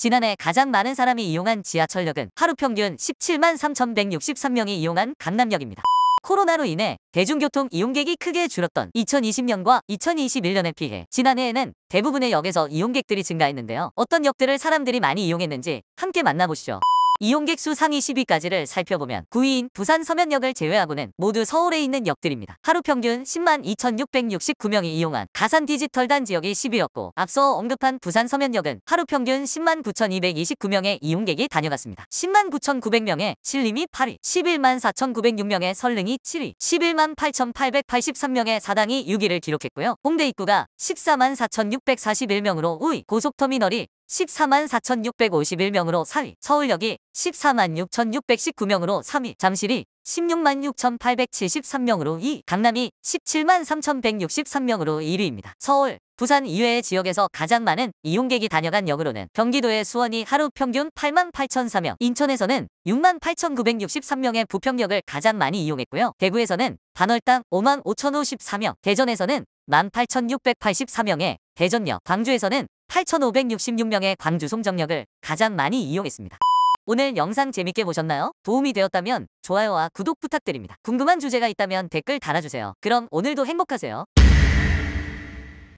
지난해 가장 많은 사람이 이용한 지하철역은 하루 평균 17만 3,163명이 이용한 강남역입니다. 코로나로 인해 대중교통 이용객이 크게 줄었던 2020년과 2021년에 비해 지난해에는 대부분의 역에서 이용객들이 증가했는데요. 어떤 역들을 사람들이 많이 이용했는지 함께 만나보시죠. 이용객 수 상위 10위까지를 살펴보면 9위인 부산 서면역을 제외하고는 모두 서울에 있는 역들입니다. 하루 평균 10만 2,669명이 이용한 가산 디지털단 지역이 10위였고 앞서 언급한 부산 서면역은 하루 평균 10만 9,229명의 이용객이 다녀갔습니다. 10만 9,900명의 신림이 8위, 11만 4,906명의 설릉이 7위, 11만 8,883명의 사당이 6위를 기록했고요. 홍대 입구가 14만 4,641명으로 5위 고속터미널이 14만 4,651명으로 4위, 서울역이 14만 6,619명으로 3위, 잠실이 16만 6,873명으로 2위, 강남이 17만 3,163명으로 1위입니다. 서울, 부산 이외의 지역에서 가장 많은 이용객이 다녀간 역으로는 경기도의 수원이 하루 평균 8만 8,004명, 인천에서는 6만 8,963명의 부평역을 가장 많이 이용했고요. 대구에서는 단월당 5만 5,054명, 대전에서는 18,684명의 대전역, 광주에서는 8,566명의 광주 송정역을 가장 많이 이용했습니다. 오늘 영상 재밌게 보셨나요? 도움이 되었다면 좋아요와 구독 부탁드립니다. 궁금한 주제가 있다면 댓글 달아주세요. 그럼 오늘도 행복하세요.